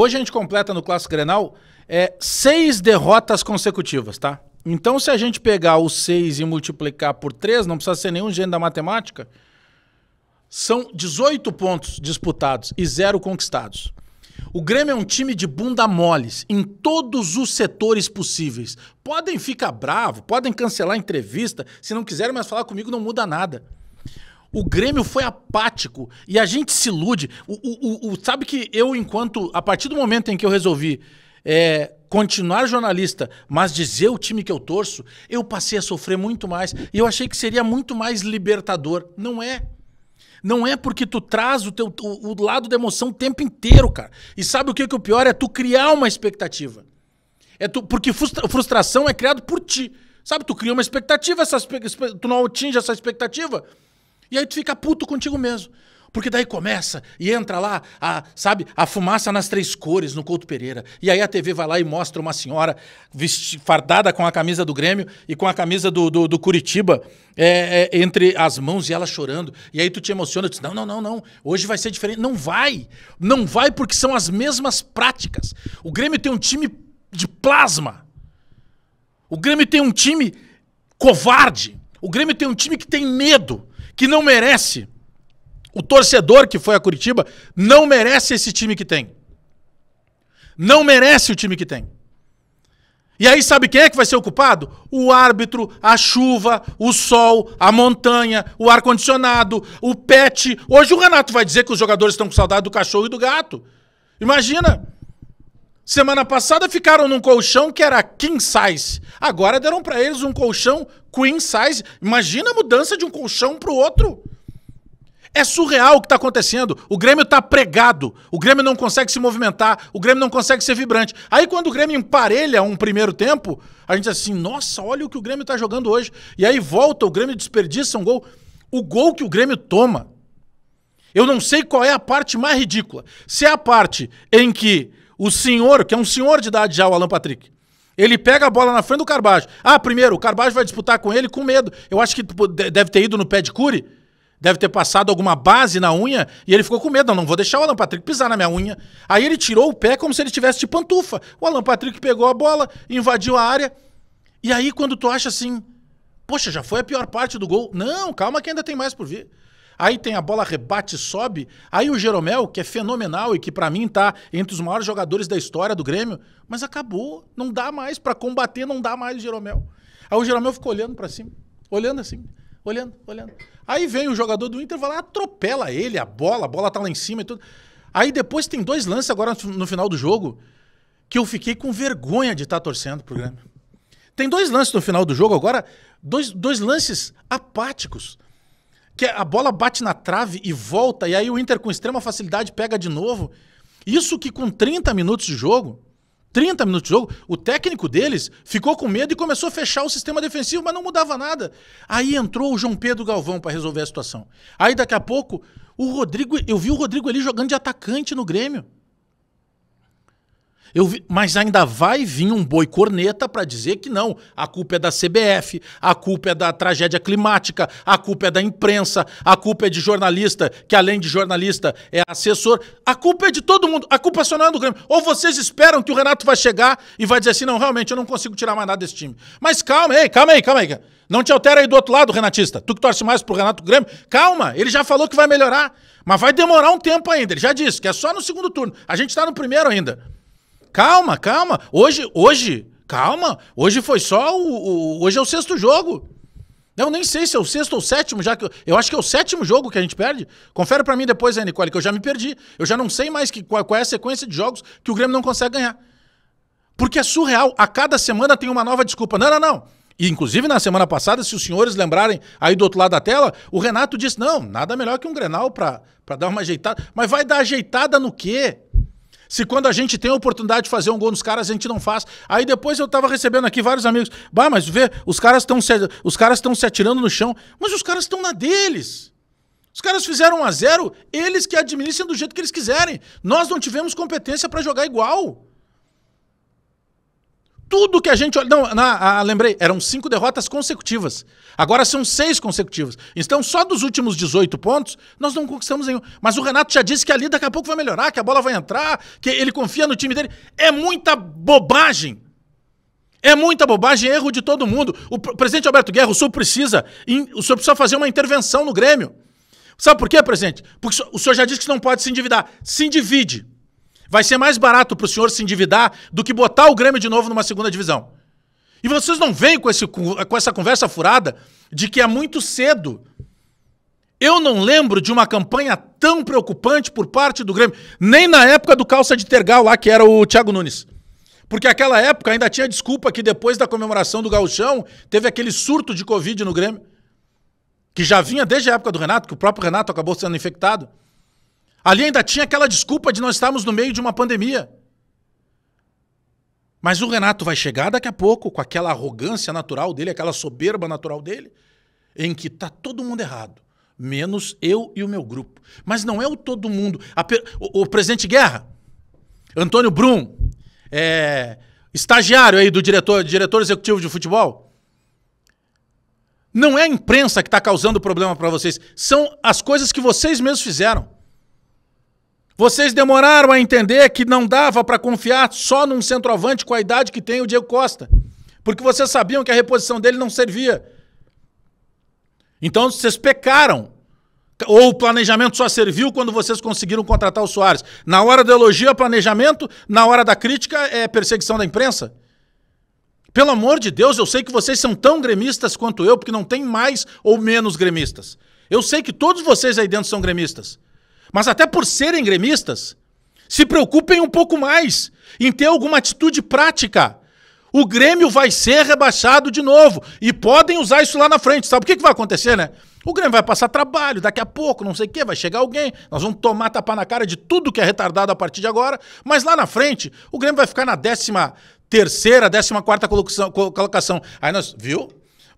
Hoje a gente completa no Clássico Grenal é, seis derrotas consecutivas, tá? Então, se a gente pegar o seis e multiplicar por três, não precisa ser nenhum gênio da matemática, são 18 pontos disputados e zero conquistados. O Grêmio é um time de bunda moles em todos os setores possíveis. Podem ficar bravo, podem cancelar a entrevista, se não quiserem mais falar comigo não muda nada. O Grêmio foi apático e a gente se ilude. O, o, o, sabe que eu, enquanto. A partir do momento em que eu resolvi é, continuar jornalista, mas dizer o time que eu torço, eu passei a sofrer muito mais. E eu achei que seria muito mais libertador. Não é. Não é porque tu traz o, teu, o, o lado da emoção o tempo inteiro, cara. E sabe o que, que o pior é? Tu criar uma expectativa. É tu, porque frustra, frustração é criado por ti. Sabe, tu cria uma expectativa, essa, tu não atinge essa expectativa e aí tu fica puto contigo mesmo. Porque daí começa e entra lá, a, sabe, a fumaça nas três cores no Couto Pereira. E aí a TV vai lá e mostra uma senhora vesti fardada com a camisa do Grêmio e com a camisa do, do, do Curitiba é, é, entre as mãos e ela chorando. E aí tu te emociona, tu diz, não, não, não, não, hoje vai ser diferente. Não vai, não vai porque são as mesmas práticas. O Grêmio tem um time de plasma. O Grêmio tem um time covarde. O Grêmio tem um time que tem medo que não merece. O torcedor que foi a Curitiba não merece esse time que tem. Não merece o time que tem. E aí, sabe quem é que vai ser o culpado? O árbitro, a chuva, o sol, a montanha, o ar-condicionado, o pet. Hoje o Renato vai dizer que os jogadores estão com saudade do cachorro e do gato. Imagina! Semana passada ficaram num colchão que era king size. Agora deram para eles um colchão queen size. Imagina a mudança de um colchão para o outro. É surreal o que está acontecendo. O Grêmio está pregado. O Grêmio não consegue se movimentar. O Grêmio não consegue ser vibrante. Aí quando o Grêmio emparelha um primeiro tempo, a gente diz assim: nossa, olha o que o Grêmio está jogando hoje. E aí volta, o Grêmio desperdiça um gol. O gol que o Grêmio toma. Eu não sei qual é a parte mais ridícula. Se é a parte em que o senhor, que é um senhor de idade já, o Alan Patrick. Ele pega a bola na frente do Carbajo. Ah, primeiro, o Carbajo vai disputar com ele com medo. Eu acho que tipo, deve ter ido no pé de Cury. Deve ter passado alguma base na unha e ele ficou com medo. Não, não vou deixar o Alan Patrick pisar na minha unha. Aí ele tirou o pé como se ele tivesse de pantufa. O Alan Patrick pegou a bola, invadiu a área. E aí, quando tu acha assim, poxa, já foi a pior parte do gol. Não, calma que ainda tem mais por vir. Aí tem a bola rebate, sobe. Aí o Jeromel, que é fenomenal e que para mim tá entre os maiores jogadores da história do Grêmio, mas acabou, não dá mais para combater, não dá mais o Jeromel. Aí o Jeromel ficou olhando para cima, olhando assim, olhando, olhando. Aí vem o jogador do Inter, vai lá, atropela ele, a bola, a bola tá lá em cima e tudo. Aí depois tem dois lances agora no final do jogo que eu fiquei com vergonha de estar tá torcendo pro Grêmio. Tem dois lances no final do jogo agora, dois, dois lances apáticos que a bola bate na trave e volta, e aí o Inter com extrema facilidade pega de novo. Isso que com 30 minutos de jogo, 30 minutos de jogo, o técnico deles ficou com medo e começou a fechar o sistema defensivo, mas não mudava nada. Aí entrou o João Pedro Galvão para resolver a situação. Aí daqui a pouco, o Rodrigo, eu vi o Rodrigo ali jogando de atacante no Grêmio. Vi, mas ainda vai vir um boi corneta para dizer que não, a culpa é da CBF, a culpa é da tragédia climática, a culpa é da imprensa, a culpa é de jornalista, que além de jornalista é assessor, a culpa é de todo mundo, a culpa só não é do Grêmio. Ou vocês esperam que o Renato vai chegar e vai dizer assim: não, realmente eu não consigo tirar mais nada desse time. Mas calma aí, calma aí, calma aí. Não te altera aí do outro lado, Renatista. Tu que torce mais pro Renato Grêmio, calma, ele já falou que vai melhorar, mas vai demorar um tempo ainda. Ele já disse que é só no segundo turno. A gente tá no primeiro ainda. Calma, calma. Hoje, hoje, calma. Hoje foi só o, o hoje é o sexto jogo. Eu nem sei se é o sexto ou o sétimo, já que eu, eu, acho que é o sétimo jogo que a gente perde. Confere para mim depois, aí, Nicole, que eu já me perdi. Eu já não sei mais que, qual, qual é a sequência de jogos que o Grêmio não consegue ganhar. Porque é surreal. A cada semana tem uma nova desculpa. Não, não, não. E, inclusive, na semana passada, se os senhores lembrarem aí do outro lado da tela, o Renato disse: não, nada melhor que um grenal para dar uma ajeitada. Mas vai dar ajeitada no quê? Se quando a gente tem a oportunidade de fazer um gol nos caras, a gente não faz. Aí depois eu tava recebendo aqui vários amigos. Bah, mas vê, os caras estão se, os caras se atirando no chão, mas os caras estão na deles. Os caras fizeram um a zero eles que administram do jeito que eles quiserem. Nós não tivemos competência para jogar igual tudo que a gente olha. Não, na ah, lembrei, eram cinco derrotas consecutivas. Agora são seis consecutivas. Então, só dos últimos 18 pontos, nós não conquistamos nenhum. Mas o Renato já disse que ali daqui a pouco vai melhorar, que a bola vai entrar, que ele confia no time dele. É muita bobagem. É muita bobagem, erro de todo mundo. O presidente Alberto Guerra, o senhor precisa, o senhor precisa fazer uma intervenção no Grêmio. Sabe por quê, presidente? Porque o senhor já disse que não pode se endividar. Se endivide. Vai ser mais barato para o senhor se endividar do que botar o Grêmio de novo numa segunda divisão. E vocês não vêm com, com essa conversa furada de que é muito cedo. Eu não lembro de uma campanha tão preocupante por parte do Grêmio, nem na época do calça de Tergal lá, que era o Thiago Nunes. Porque aquela época ainda tinha desculpa que depois da comemoração do Gauchão teve aquele surto de Covid no Grêmio, que já vinha desde a época do Renato, que o próprio Renato acabou sendo infectado. Ali ainda tinha aquela desculpa de nós estarmos no meio de uma pandemia. Mas o Renato vai chegar daqui a pouco com aquela arrogância natural dele, aquela soberba natural dele, em que tá todo mundo errado, menos eu e o meu grupo. Mas não é o todo mundo. O, o, presidente Guerra, Antônio Brum, é... estagiário aí do diretor, diretor executivo de futebol. Não é a imprensa que está causando problema para vocês, são as coisas que vocês mesmos fizeram. Vocês demoraram a entender que não dava para confiar só num centroavante com a idade que tem o Diego Costa. Porque vocês sabiam que a reposição dele não servia. Então vocês pecaram. Ou o planejamento só serviu quando vocês conseguiram contratar o Soares. Na hora da elogio é planejamento, na hora da crítica é perseguição da imprensa. Pelo amor de Deus, eu sei que vocês são tão gremistas quanto eu, porque não tem mais ou menos gremistas. Eu sei que todos vocês aí dentro são gremistas mas até por serem gremistas, se preocupem um pouco mais em ter alguma atitude prática. O Grêmio vai ser rebaixado de novo. E podem usar isso lá na frente. Sabe o que, que vai acontecer, né? O Grêmio vai passar trabalho daqui a pouco, não sei o quê, vai chegar alguém, nós vamos tomar tapa na cara de tudo que é retardado a partir de agora, mas lá na frente, o Grêmio vai ficar na décima terceira, décima quarta colocação. colocação. Aí nós, viu?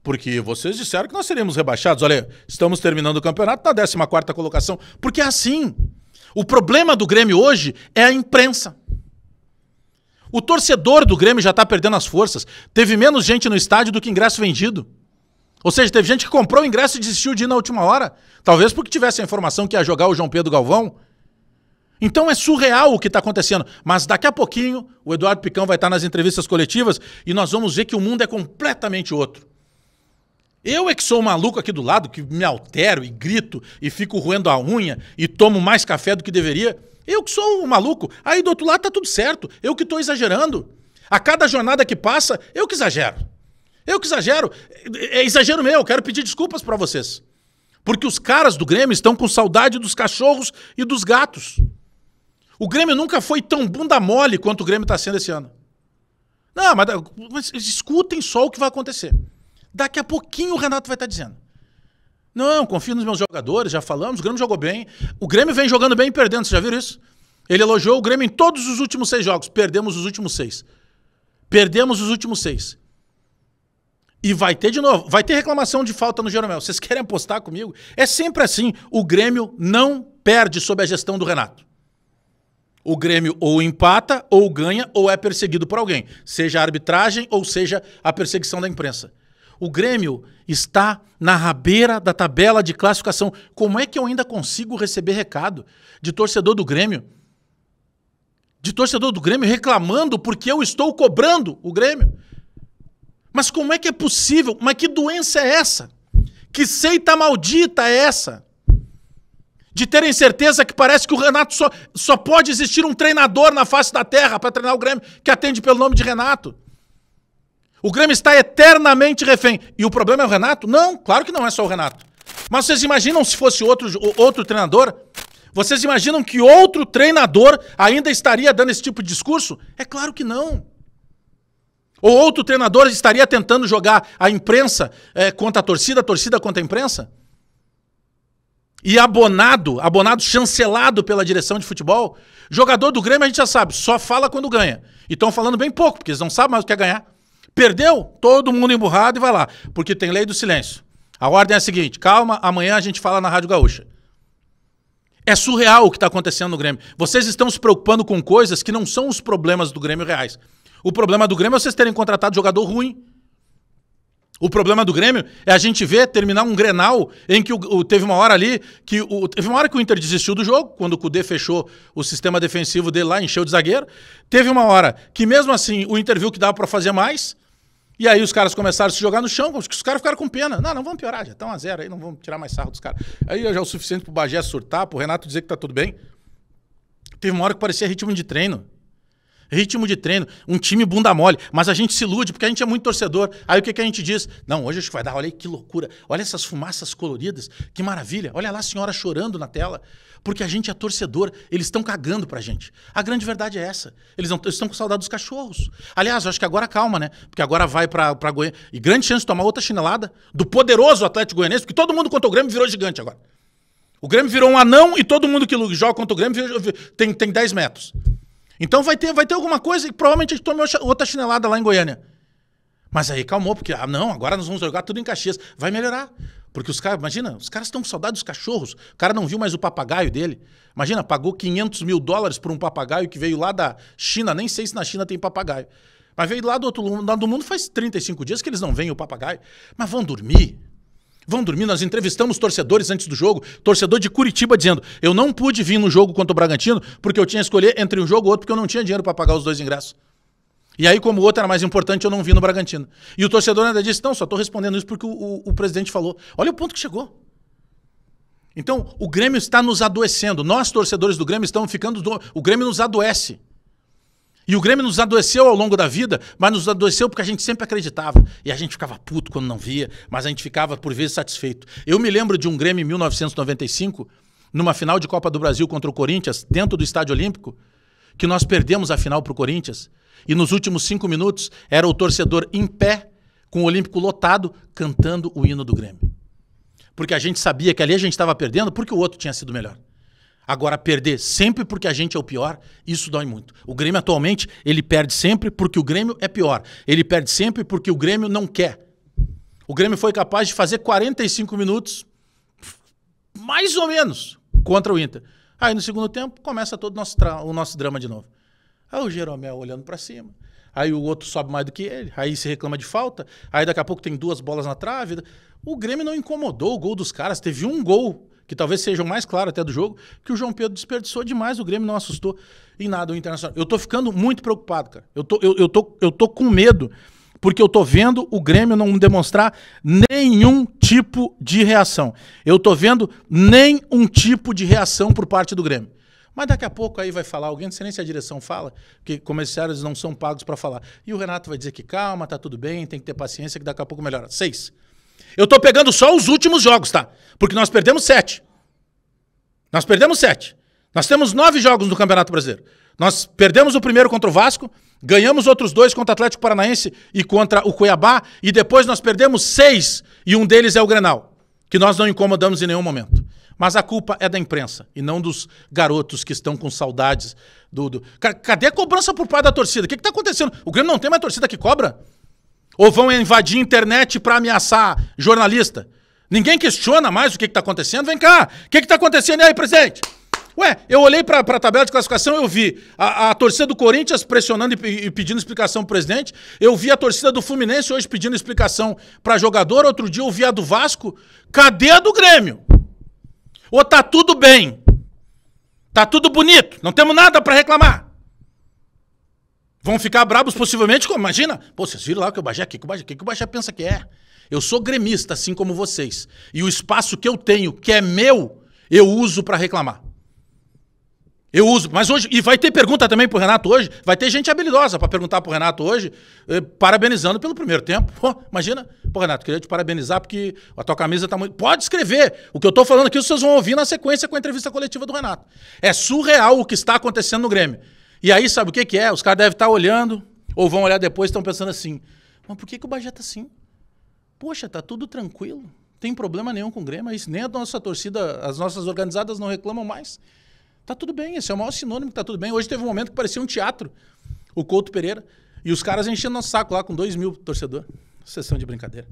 Porque vocês disseram que nós seríamos rebaixados. Olha, estamos terminando o campeonato na 14 colocação. Porque é assim. O problema do Grêmio hoje é a imprensa. O torcedor do Grêmio já está perdendo as forças. Teve menos gente no estádio do que ingresso vendido. Ou seja, teve gente que comprou o ingresso e desistiu de ir na última hora. Talvez porque tivesse a informação que ia jogar o João Pedro Galvão. Então é surreal o que está acontecendo. Mas daqui a pouquinho o Eduardo Picão vai estar tá nas entrevistas coletivas e nós vamos ver que o mundo é completamente outro. Eu é que sou o maluco aqui do lado, que me altero e grito e fico roendo a unha e tomo mais café do que deveria. Eu que sou o maluco. Aí do outro lado tá tudo certo. Eu que tô exagerando. A cada jornada que passa, eu que exagero. Eu que exagero. É, é exagero meu, eu quero pedir desculpas para vocês. Porque os caras do Grêmio estão com saudade dos cachorros e dos gatos. O Grêmio nunca foi tão bunda mole quanto o Grêmio está sendo esse ano. Não, mas, mas escutem só o que vai acontecer. Daqui a pouquinho o Renato vai estar tá dizendo. Não, confio nos meus jogadores, já falamos, o Grêmio jogou bem. O Grêmio vem jogando bem e perdendo, vocês já viram isso? Ele elogiou o Grêmio em todos os últimos seis jogos. Perdemos os últimos seis. Perdemos os últimos seis. E vai ter de novo, vai ter reclamação de falta no Jeromel. Vocês querem apostar comigo? É sempre assim. O Grêmio não perde sob a gestão do Renato. O Grêmio ou empata, ou ganha, ou é perseguido por alguém. Seja a arbitragem, ou seja a perseguição da imprensa. O Grêmio está na rabeira da tabela de classificação. Como é que eu ainda consigo receber recado de torcedor do Grêmio? De torcedor do Grêmio reclamando porque eu estou cobrando o Grêmio. Mas como é que é possível? Mas que doença é essa? Que seita maldita é essa? De terem certeza que parece que o Renato só, só pode existir um treinador na face da terra para treinar o Grêmio que atende pelo nome de Renato. O Grêmio está eternamente refém. E o problema é o Renato? Não, claro que não é só o Renato. Mas vocês imaginam se fosse outro, outro treinador? Vocês imaginam que outro treinador ainda estaria dando esse tipo de discurso? É claro que não. Ou outro treinador estaria tentando jogar a imprensa é, contra a torcida, a torcida contra a imprensa? E abonado, abonado chancelado pela direção de futebol. Jogador do Grêmio, a gente já sabe, só fala quando ganha. E estão falando bem pouco, porque eles não sabem mais o que é ganhar. Perdeu? Todo mundo emburrado e vai lá. Porque tem lei do silêncio. A ordem é a seguinte: calma, amanhã a gente fala na Rádio Gaúcha. É surreal o que está acontecendo no Grêmio. Vocês estão se preocupando com coisas que não são os problemas do Grêmio reais. O problema do Grêmio é vocês terem contratado jogador ruim. O problema do Grêmio é a gente ver terminar um Grenal em que o, o, teve uma hora ali que o, teve uma hora que o Inter desistiu do jogo, quando o Cudê fechou o sistema defensivo dele lá, encheu de zagueiro. Teve uma hora que mesmo assim o Inter viu que dava para fazer mais e aí os caras começaram a se jogar no chão, os caras ficaram com pena. Não, não vamos piorar, já estão a zero, aí não vamos tirar mais sarro dos caras. Aí já é o suficiente pro Bagé surtar, pro Renato dizer que tá tudo bem. Teve uma hora que parecia ritmo de treino ritmo de treino, um time bunda mole. Mas a gente se ilude porque a gente é muito torcedor. Aí o que, que a gente diz? Não, hoje acho que vai dar. Olha aí que loucura. Olha essas fumaças coloridas. Que maravilha. Olha lá a senhora chorando na tela. Porque a gente é torcedor. Eles estão cagando pra gente. A grande verdade é essa. Eles estão com saudade dos cachorros. Aliás, eu acho que agora calma, né? Porque agora vai pra, pra Goiânia. E grande chance de tomar outra chinelada do poderoso Atlético Goianense, porque todo mundo contra o Grêmio virou gigante agora. O Grêmio virou um anão e todo mundo que joga contra o Grêmio tem, tem 10 metros. Então vai ter, vai ter alguma coisa e provavelmente a gente tome outra chinelada lá em Goiânia. Mas aí calmou, porque, ah, não, agora nós vamos jogar tudo em Caxias. Vai melhorar. Porque os caras, imagina, os caras estão com saudade dos cachorros. O cara não viu mais o papagaio dele. Imagina, pagou 500 mil dólares por um papagaio que veio lá da China. Nem sei se na China tem papagaio. Mas veio lá do outro lado do mundo faz 35 dias que eles não veem o papagaio. Mas vão dormir. Vão dormir, nós entrevistamos torcedores antes do jogo, torcedor de Curitiba dizendo: "Eu não pude vir no jogo contra o Bragantino porque eu tinha que escolher entre um jogo ou outro porque eu não tinha dinheiro para pagar os dois ingressos". E aí, como o outro era mais importante, eu não vi no Bragantino. E o torcedor ainda disse: "Não, só estou respondendo isso porque o, o, o presidente falou". Olha o ponto que chegou. Então, o Grêmio está nos adoecendo. Nós torcedores do Grêmio estamos ficando do... o Grêmio nos adoece. E o Grêmio nos adoeceu ao longo da vida, mas nos adoeceu porque a gente sempre acreditava. E a gente ficava puto quando não via, mas a gente ficava, por vezes, satisfeito. Eu me lembro de um Grêmio em 1995, numa final de Copa do Brasil contra o Corinthians, dentro do Estádio Olímpico, que nós perdemos a final para o Corinthians. E nos últimos cinco minutos era o torcedor em pé, com o Olímpico lotado, cantando o hino do Grêmio. Porque a gente sabia que ali a gente estava perdendo porque o outro tinha sido melhor. Agora, perder sempre porque a gente é o pior, isso dói muito. O Grêmio atualmente, ele perde sempre porque o Grêmio é pior. Ele perde sempre porque o Grêmio não quer. O Grêmio foi capaz de fazer 45 minutos, mais ou menos, contra o Inter. Aí no segundo tempo começa todo o nosso, o nosso drama de novo. Aí o Jeromel olhando para cima. Aí o outro sobe mais do que ele, aí se reclama de falta, aí daqui a pouco tem duas bolas na trave. O Grêmio não incomodou o gol dos caras, teve um gol que talvez seja o mais claro até do jogo, que o João Pedro desperdiçou demais, o Grêmio não assustou em nada o Internacional. Eu tô ficando muito preocupado, cara. Eu tô, eu, eu tô, eu tô com medo, porque eu tô vendo o Grêmio não demonstrar nenhum tipo de reação. Eu tô vendo nenhum tipo de reação por parte do Grêmio. Mas daqui a pouco aí vai falar alguém, não sei nem se a direção fala, porque comerciários não são pagos para falar. E o Renato vai dizer que calma, tá tudo bem, tem que ter paciência, que daqui a pouco melhora. Seis. Eu tô pegando só os últimos jogos, tá? Porque nós perdemos sete. Nós perdemos sete. Nós temos nove jogos no Campeonato Brasileiro. Nós perdemos o primeiro contra o Vasco, ganhamos outros dois contra o Atlético Paranaense e contra o Cuiabá, e depois nós perdemos seis, e um deles é o Grenal, que nós não incomodamos em nenhum momento. Mas a culpa é da imprensa e não dos garotos que estão com saudades do. do... Cadê a cobrança por parte da torcida? O que está acontecendo? O Grêmio não tem mais torcida que cobra? Ou vão invadir a internet para ameaçar jornalista? Ninguém questiona mais o que está acontecendo. Vem cá, o que está acontecendo e aí, presidente? Ué, eu olhei para a tabela de classificação, eu vi a, a torcida do Corinthians pressionando e, e, pedindo explicação pro presidente. Eu vi a torcida do Fluminense hoje pedindo explicação para jogador. Outro dia eu vi a do Vasco. Cadê a do Grêmio? Ou tá tudo bem? Tá tudo bonito? Não temos nada para reclamar. Vão ficar brabos possivelmente, como, imagina? Pô, vocês viram lá o que o Bagé, o que o Bagé, o que o Bagé pensa que é? Eu sou gremista, assim como vocês. E o espaço que eu tenho, que é meu, eu uso para reclamar. Eu uso, mas hoje, e vai ter pergunta também pro Renato hoje, vai ter gente habilidosa para perguntar pro Renato hoje, eh, parabenizando pelo primeiro tempo. Pô, imagina, pô, Renato, queria te parabenizar porque a tua camisa tá muito. Pode escrever. O que eu tô falando aqui, vocês vão ouvir na sequência com a entrevista coletiva do Renato. É surreal o que está acontecendo no Grêmio. E aí, sabe o que, que é? Os caras devem estar tá olhando, ou vão olhar depois e estão pensando assim: mas por que, que o Bagé tá assim? Poxa, tá tudo tranquilo. Tem problema nenhum com o Grêmio, é isso nem a nossa torcida, as nossas organizadas não reclamam mais. Tá tudo bem, esse é o maior sinônimo que tá tudo bem. Hoje teve um momento que parecia um teatro, o Couto Pereira, e os caras enchendo nosso saco lá com dois mil torcedor. Sessão de brincadeira.